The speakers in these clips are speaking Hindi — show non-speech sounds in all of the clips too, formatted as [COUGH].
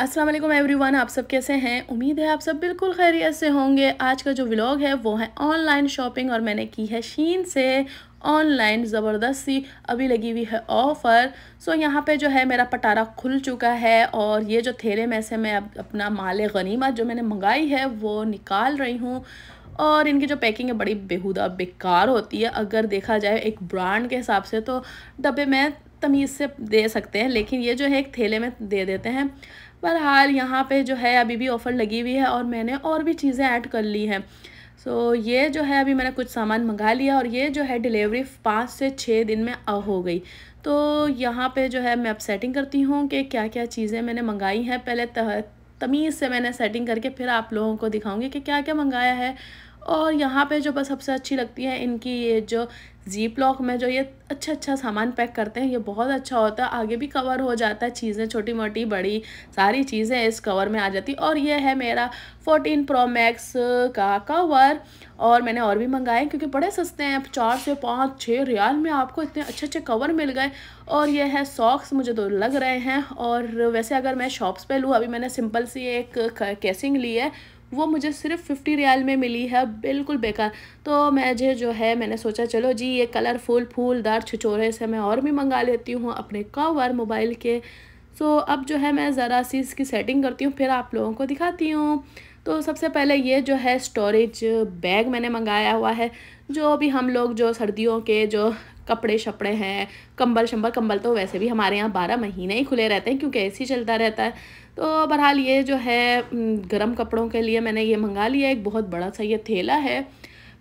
अस्सलाम वालेकुम एवरीवन आप सब कैसे हैं उम्मीद है आप सब बिल्कुल खैरियत से होंगे आज का जो व्लॉग है वो है ऑनलाइन शॉपिंग और मैंने की है शीन से ऑनलाइन ज़बरदस्त सी अभी लगी हुई है ऑफ़र सो यहाँ पे जो है मेरा पटारा खुल चुका है और ये जो थैले में से मैं अब अपना माल गनीमत जो मैंने मंगाई है वो निकाल रही हूँ और इनकी जो पैकिंग है बड़ी बेहुदा बेकार होती है अगर देखा जाए एक ब्रांड के हिसाब से तो डब्बे में तमीज़ से दे सकते हैं लेकिन ये जो है एक थैले में दे देते हैं पर हाल यहाँ पे जो है अभी भी ऑफ़र लगी हुई है और मैंने और भी चीज़ें ऐड कर ली हैं सो so, ये जो है अभी मैंने कुछ सामान मंगा लिया और ये जो है डिलीवरी पाँच से छः दिन में हो गई तो यहाँ पे जो है मैं अब सेटिंग करती हूँ कि क्या क्या चीज़ें मैंने मंगाई हैं पहले तमीज़ से मैंने सेटिंग करके फिर आप लोगों को दिखाऊंगी कि क्या क्या मंगाया है और यहाँ पे जो बस सबसे अच्छी लगती है इनकी ये जो जीप लॉक में जो ये अच्छा अच्छा सामान पैक करते हैं ये बहुत अच्छा होता है आगे भी कवर हो जाता है चीज़ें छोटी मोटी बड़ी सारी चीज़ें इस कवर में आ जाती और ये है मेरा 14 प्रो मैक्स का कवर और मैंने और भी मंगाए क्योंकि बड़े सस्ते हैं चार से पाँच छः रियाल में आपको इतने अच्छे अच्छे कवर मिल गए और ये है सॉक्स मुझे तो लग रहे हैं और वैसे अगर मैं शॉप्स पर लूँ अभी मैंने सिंपल सी एक कैसिंग ली है वो मुझे सिर्फ फिफ्टी रियाल में मिली है बिल्कुल बेकार तो मैं जो जो है मैंने सोचा चलो जी ये कलरफुल फूलदार छिचोरे से मैं और भी मंगा लेती हूँ अपने कवर मोबाइल के सो अब जो है मैं ज़रा सी इसकी सेटिंग करती हूँ फिर आप लोगों को दिखाती हूँ तो सबसे पहले ये जो है स्टोरेज बैग मैंने मंगाया हुआ है जो भी हम लोग जो सर्दियों के जो कपड़े शपड़े हैं कंबल शंबल कंबल तो वैसे भी हमारे यहाँ बारह महीने ही खुले रहते हैं क्योंकि ऐसे ही चलता रहता है तो बहरहाल ये जो है गर्म कपड़ों के लिए मैंने ये मंगा लिया एक बहुत बड़ा सा ये थैला है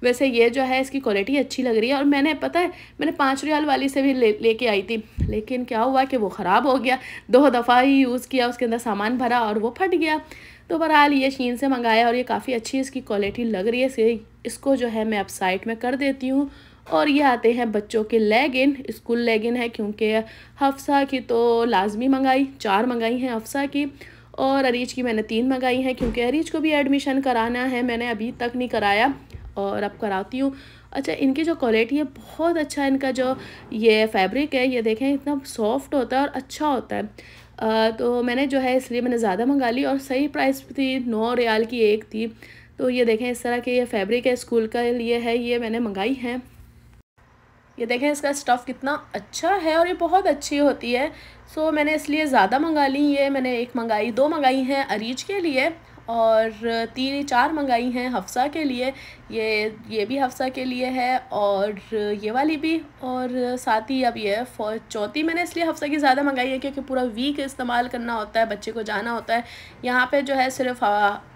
वैसे ये जो है इसकी क्वालिटी अच्छी लग रही है और मैंने पता है मैंने पाँच रियाल वाली से भी ले लेके आई थी लेकिन क्या हुआ कि वो ख़राब हो गया दो दफ़ा ही यूज़ किया उसके अंदर सामान भरा और वो फट गया तो बहरहाल ये शीन से मंगाया और ये काफ़ी अच्छी इसकी क्वालिटी लग रही है इसको जो है मैं अब साइट में कर देती हूँ और ये आते हैं बच्चों के लेग इन स्कूल लेग इन है क्योंकि हफ्सा की तो लाजमी मंगाई चार मंगाई हैं हफ्सा की और अरीज की मैंने तीन मंगाई हैं क्योंकि अरीज को भी एडमिशन कराना है मैंने अभी तक नहीं कराया और अब कराती हूँ अच्छा इनकी जो क्वालिटी है बहुत अच्छा इनका जो ये फैब्रिक है ये देखें इतना सॉफ्ट होता है और अच्छा होता है आ, तो मैंने जो है इसलिए मैंने ज़्यादा मंगा ली और सही प्राइस थी नौ रियाल की एक थी तो ये देखें इस तरह के ये फैब्रिक है स्कूल का लिए है ये मैंने मंगाई है ये देखें इसका स्टफ़ कितना अच्छा है और ये बहुत अच्छी होती है सो मैंने इसलिए ज़्यादा मंगा ली ये मैंने एक मंगाई दो मंगाई हैं अरीज के लिए और तीन चार मंगाई हैं हफ्सा के लिए ये ये भी हफ्सा के लिए है और ये वाली भी और साथ ही अब ये फॉर चौथी मैंने इसलिए हफ्सा की ज़्यादा मंगाई है क्योंकि पूरा वीक इस्तेमाल करना होता है बच्चे को जाना होता है यहाँ पे जो है सिर्फ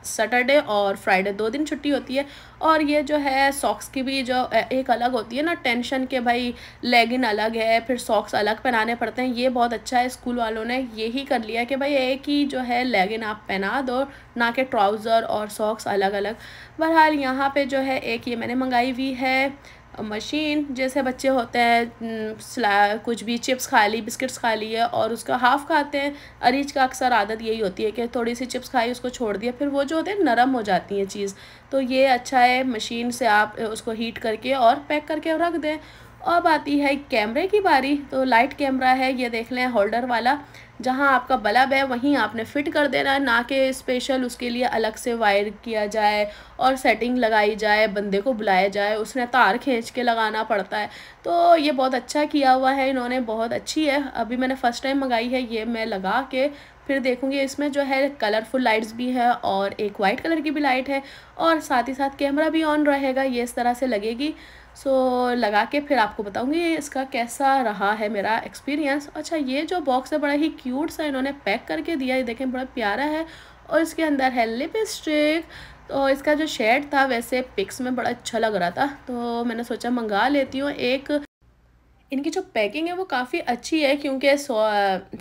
सैटरडे हाँ, और फ्राइडे दो दिन छुट्टी होती है और ये जो है सॉक्स की भी जो एक अलग होती है ना टेंशन के भाई लेगिन अलग है फिर सॉक्स अलग पहनाने पड़ते हैं ये बहुत अच्छा है स्कूल वालों ने यही कर लिया कि भाई एक ही जो है लेगिन आप पहना दो ना के ट्राउज़र और सॉक्स अलग अलग बहरहाल यहाँ पे जो है एक ये मैंने मंगाई हुई है मशीन जैसे बच्चे होते हैं कुछ भी चिप्स खा ली बिस्किट्स खा लिए और उसका हाफ़ खाते हैं अरीज का अक्सर आदत यही होती है कि थोड़ी सी चिप्स खाई उसको छोड़ दिया फिर वो जो होते हैं नरम हो जाती हैं चीज़ तो ये अच्छा है मशीन से आप उसको हीट करके और पैक करके रख दें अब आती है कैमरे की बारी तो लाइट कैमरा है ये देख लें होल्डर वाला जहाँ आपका बल्ब है वहीं आपने फ़िट कर देना है ना कि स्पेशल उसके लिए अलग से वायर किया जाए और सेटिंग लगाई जाए बंदे को बुलाया जाए उसने तार खींच के लगाना पड़ता है तो ये बहुत अच्छा किया हुआ है इन्होंने बहुत अच्छी है अभी मैंने फ़र्स्ट टाइम मंगाई है ये मैं लगा के फिर देखूँगी इसमें जो है कलरफुल लाइट्स भी है और एक वाइट कलर की भी लाइट है और साथ ही साथ कैमरा भी ऑन रहेगा ये इस तरह से लगेगी सो so, लगा के फिर आपको बताऊँगी इसका कैसा रहा है मेरा एक्सपीरियंस अच्छा ये जो बॉक्स है बड़ा ही क्यूट सा इन्होंने पैक करके दिया ये देखें बड़ा प्यारा है और इसके अंदर है लिपस्टिक तो इसका जो शेड था वैसे पिक्स में बड़ा अच्छा लग रहा था तो मैंने सोचा मंगा लेती हूँ एक इनकी जो पैकिंग है वो काफ़ी अच्छी है क्योंकि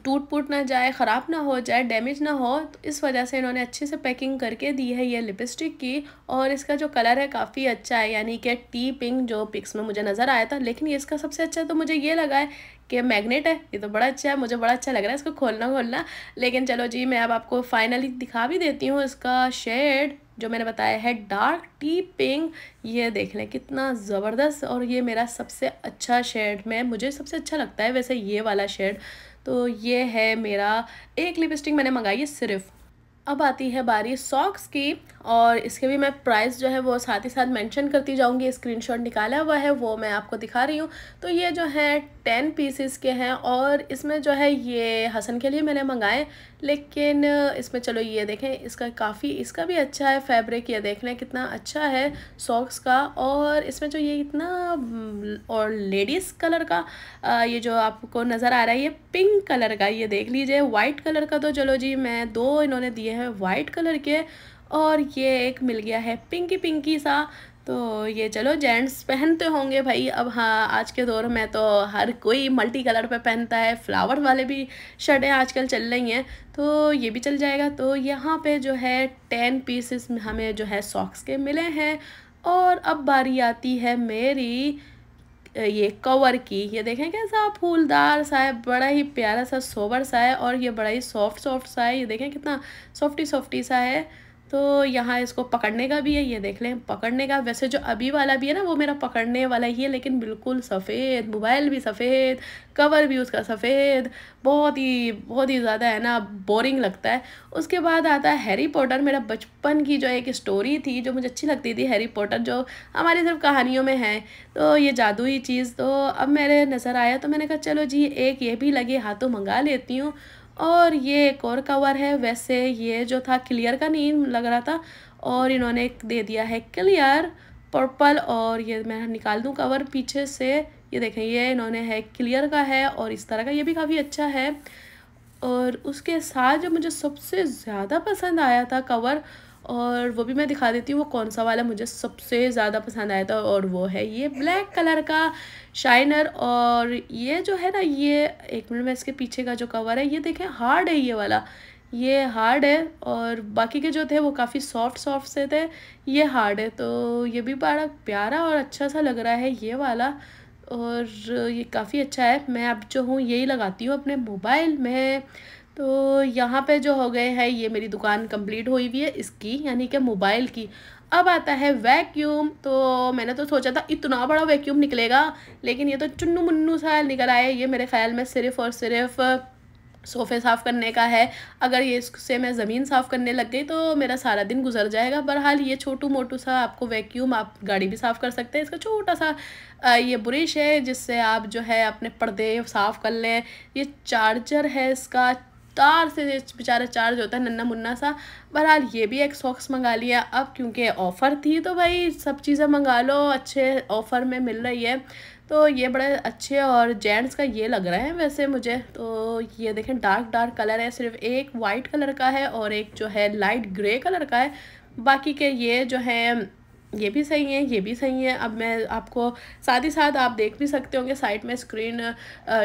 टूट फूट ना जाए ख़राब ना हो जाए डैमेज ना हो तो इस वजह से इन्होंने अच्छे से पैकिंग करके दी है ये लिपस्टिक की और इसका जो कलर है काफ़ी अच्छा है यानी कि टी पिंक जो पिक्स में मुझे नज़र आया था लेकिन इसका सबसे अच्छा तो मुझे ये लगा है कि मैग्नेट है ये तो बड़ा अच्छा है मुझे बड़ा अच्छा लग रहा है इसको खोलना खोलना लेकिन चलो जी मैं अब आपको फाइनली दिखा भी देती हूँ इसका शेड जो मैंने बताया है डार्क टी पिंक ये देख लें कितना ज़बरदस्त और ये मेरा सबसे अच्छा शेड में मुझे सबसे अच्छा लगता है वैसे ये वाला शेड तो ये है मेरा एक लिपस्टिक मैंने मंगाई है सिर्फ अब आती है बारी सॉक्स की और इसके भी मैं प्राइस जो है वो साथ ही साथ मेंशन करती जाऊंगी स्क्रीनशॉट निकाला हुआ है वो मैं आपको दिखा रही हूँ तो ये जो है टेन पीसेस के हैं और इसमें जो है ये हसन के लिए मैंने मंगाए लेकिन इसमें चलो ये देखें इसका काफ़ी इसका भी अच्छा है फैब्रिक ये देख लें कितना अच्छा है सॉक्स का और इसमें जो ये इतना हम्म, और लेडीज़ कलर का ये जो आपको नज़र आ रहा है ये पिंक कलर का ये देख लीजिए वाइट कलर का तो चलो जी मैं दो इन्होंने दिए हैं वाइट कलर के और ये एक मिल गया है पिंकी पिंकी सा तो ये चलो जेंट्स पहनते होंगे भाई अब हाँ आज के दौर में तो हर कोई मल्टी कलर पे पहनता है फ्लावर वाले भी शर्टें आजकल चल रही हैं तो ये भी चल जाएगा तो यहाँ पे जो है टेन पीसेस हमें जो है सॉक्स के मिले हैं और अब बारी आती है मेरी ये कवर की ये देखें कैसा फूलदार सा है बड़ा ही प्यारा सा सोवर सा है और ये बड़ा ही सॉफ्ट सॉफ्ट सा है ये देखें कितना सॉफ्टी सॉफ्टी सा है तो यहाँ इसको पकड़ने का भी है ये देख लें पकड़ने का वैसे जो अभी वाला भी है ना वो मेरा पकड़ने वाला ही है लेकिन बिल्कुल सफ़ेद मोबाइल भी सफ़ेद कवर भी उसका सफ़ेद बहुत ही बहुत ही ज़्यादा है ना बोरिंग लगता है उसके बाद आता है हैरी पॉटर मेरा बचपन की जो एक स्टोरी थी जो मुझे अच्छी लगती थी हैरी पॉटर जो हमारी सिर्फ कहानियों में है तो ये जादुई चीज़ तो अब मेरे नज़र आया तो मैंने कहा चलो जी एक ये भी लगे हाथों मंगा लेती हूँ और ये एक और कवर है वैसे ये जो था क्लियर का नहीं लग रहा था और इन्होंने एक दे दिया है क्लियर पर्पल और ये मैं निकाल दूँ कवर पीछे से ये देखें ये इन्होंने है क्लियर का है और इस तरह का ये भी काफ़ी अच्छा है और उसके साथ जो मुझे सबसे ज़्यादा पसंद आया था कवर और वो भी मैं दिखा देती हूँ वो कौन सा वाला मुझे सबसे ज़्यादा पसंद आया था और वो है ये ब्लैक कलर का शाइनर और ये जो है ना ये एक मिनट में इसके पीछे का जो कवर है ये देखें हार्ड है ये वाला ये हार्ड है और बाकी के जो थे वो काफ़ी सॉफ्ट सॉफ्ट से थे ये हार्ड है तो ये भी बड़ा प्यारा और अच्छा सा लग रहा है ये वाला और ये काफ़ी अच्छा है मैं अब जो हूँ यही लगाती हूँ अपने मोबाइल में तो यहाँ पे जो हो गए हैं ये मेरी दुकान कंप्लीट हुई हुई है इसकी यानी कि मोबाइल की अब आता है वैक्यूम तो मैंने तो सोचा था इतना बड़ा वैक्यूम निकलेगा लेकिन ये तो चुन्नू मुन्नू सा निकल आया ये मेरे ख्याल में सिर्फ़ और सिर्फ़ सोफ़े साफ़ करने का है अगर ये इससे मैं ज़मीन साफ़ करने लग गई तो मेरा सारा दिन गुजर जाएगा बहरहाल ये छोटू मोटू सा आपको वैक्यूम आप गाड़ी भी साफ़ कर सकते हैं इसका छोटा सा ये ब्रश है जिससे आप जो है अपने पर्दे साफ़ कर लें ये चार्जर है इसका रफ्तार से बेचारा चार्ज होता है नन्ना मुन्ना सा बहरहाल ये भी एक सॉक्स मंगा लिया अब क्योंकि ऑफ़र थी तो भाई सब चीज़ें मंगा लो अच्छे ऑफ़र में मिल रही है तो ये बड़े अच्छे और जेंट्स का ये लग रहा है वैसे मुझे तो ये देखें डार्क डार्क कलर है सिर्फ एक वाइट कलर का है और एक जो है लाइट ग्रे कलर का है बाकी के ये जो है ये भी सही है ये भी सही है अब मैं आपको साथ ही साथ आप देख भी सकते होंगे साइड में स्क्रीन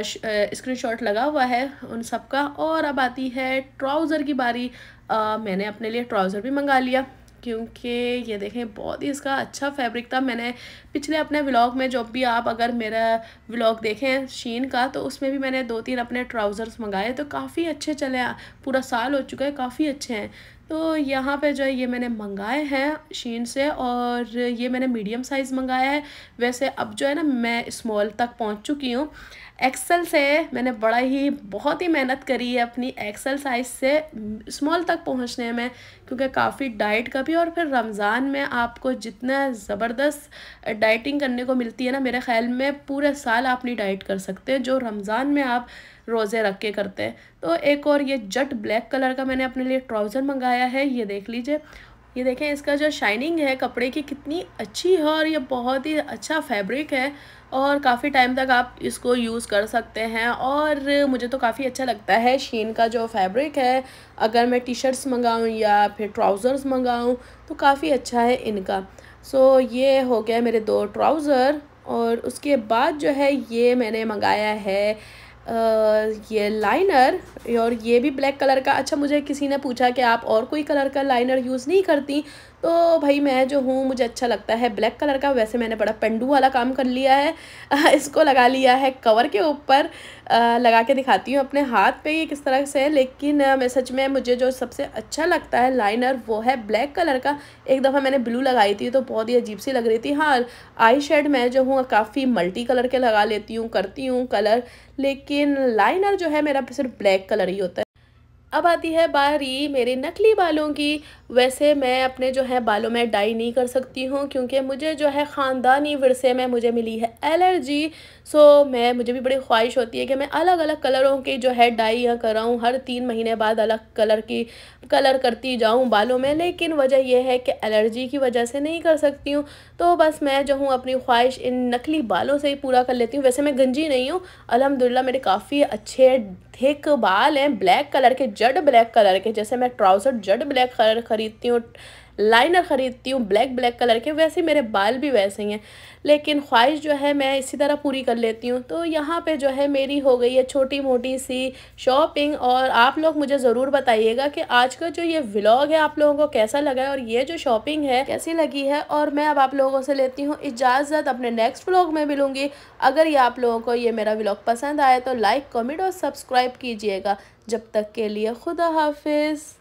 स्क्रीन शॉट लगा हुआ है उन सब का और अब आती है ट्राउज़र की बारी आ, मैंने अपने लिए ट्राउज़र भी मंगा लिया क्योंकि ये देखें बहुत ही इसका अच्छा फैब्रिक था मैंने पिछले अपने व्लॉग में जब भी आप अगर मेरा व्लॉग देखें शीन का तो उसमें भी मैंने दो तीन अपने ट्राउज़र्स मंगाए तो काफ़ी अच्छे चले पूरा साल हो चुका है काफ़ी अच्छे हैं तो यहाँ पे जो है ये मैंने मंगाए हैं शीन से और ये मैंने मीडियम साइज़ मंगाया है वैसे अब जो है ना मैं स्मॉल तक पहुँच चुकी हूँ एक्सल से मैंने बड़ा ही बहुत ही मेहनत करी है अपनी एक्सल साइज़ से स्मॉल तक पहुँचने में क्योंकि काफ़ी डाइट का भी और फिर रमज़ान में आपको जितना ज़बरदस्त डाइटिंग करने को मिलती है ना मेरे ख्याल में पूरे साल आप नहीं डाइट कर सकते जो रमज़ान में आप रोज़े रख के करते हैं तो एक और ये जट ब्लैक कलर का मैंने अपने लिए ट्राउज़र मंगाया है ये देख लीजिए ये देखें इसका जो शाइनिंग है कपड़े की कितनी अच्छी है और ये बहुत ही अच्छा फैब्रिक है और काफ़ी टाइम तक आप इसको यूज़ कर सकते हैं और मुझे तो काफ़ी अच्छा लगता है शीन का जो फैब्रिक है अगर मैं टी शर्ट्स मंगाऊँ या फिर ट्राउज़र्स मंगाऊँ तो काफ़ी अच्छा है इनका सो ये हो गया मेरे दो ट्राउज़र और उसके बाद जो है ये मैंने मंगाया है ये लाइनर और ये भी ब्लैक कलर का अच्छा मुझे किसी ने पूछा कि आप और कोई कलर का लाइनर यूज़ नहीं करती तो भाई मैं जो हूँ मुझे अच्छा लगता है ब्लैक कलर का वैसे मैंने बड़ा पेंडू वाला काम कर लिया है [LAUGHS] इसको लगा लिया है कवर के ऊपर लगा के दिखाती हूँ अपने हाथ पे ये किस तरह से है लेकिन मैं सच में मुझे जो सबसे अच्छा लगता है लाइनर वो है ब्लैक कलर का एक दफ़ा मैंने ब्लू लगाई थी तो बहुत ही अजीब सी लग रही थी हाँ आई शेड मैं जो हूँ काफ़ी मल्टी कलर के लगा लेती हूँ करती हूँ कलर लेकिन लाइनर जो है मेरा सिर्फ ब्लैक कलर ही होता है अब आती है बारी मेरे नकली बालों की वैसे मैं अपने जो है बालों में डाई नहीं कर सकती हूँ क्योंकि मुझे जो है ख़ानदानी विरसे में मुझे मिली है एलर्जी सो मैं मुझे भी बड़ी ख्वाहिश होती है कि मैं अलग अलग कलरों की जो है डाई यहाँ कराऊँ हर तीन महीने बाद अलग कलर की कलर करती जाऊँ बालों में लेकिन वजह यह है कि एलर्जी की वजह से नहीं कर सकती हूँ तो बस मैं जो हूँ अपनी ख्वाहिश इन नकली बालों से ही पूरा कर लेती हूँ वैसे मैं गंजी नहीं हूँ अलहमदिल्ला मेरे काफ़ी अच्छे थिक बाल हैं ब्लैक कलर के जड ब्लैक कलर के जैसे मैं ट्राउज़र जड ब्लैक कलर खरीदती हूँ लाइनर ख़रीदती हूँ ब्लैक ब्लैक कलर के वैसे मेरे बाल भी वैसे ही हैं लेकिन ख्वाहिश जो है मैं इसी तरह पूरी कर लेती हूँ तो यहाँ पे जो है मेरी हो गई है छोटी मोटी सी शॉपिंग और आप लोग मुझे ज़रूर बताइएगा कि आज का जो ये व्लॉग है आप लोगों को कैसा लगा है और ये जो शॉपिंग है कैसी लगी है और मैं अब आप लोगों से लेती हूँ इजाज़त अपने नेक्स्ट व्लॉग में मिलूँगी अगर ये आप लोगों को ये मेरा व्लॉग पसंद आए तो लाइक कमेंट और सब्सक्राइब कीजिएगा जब तक के लिए खुदा हाफिज़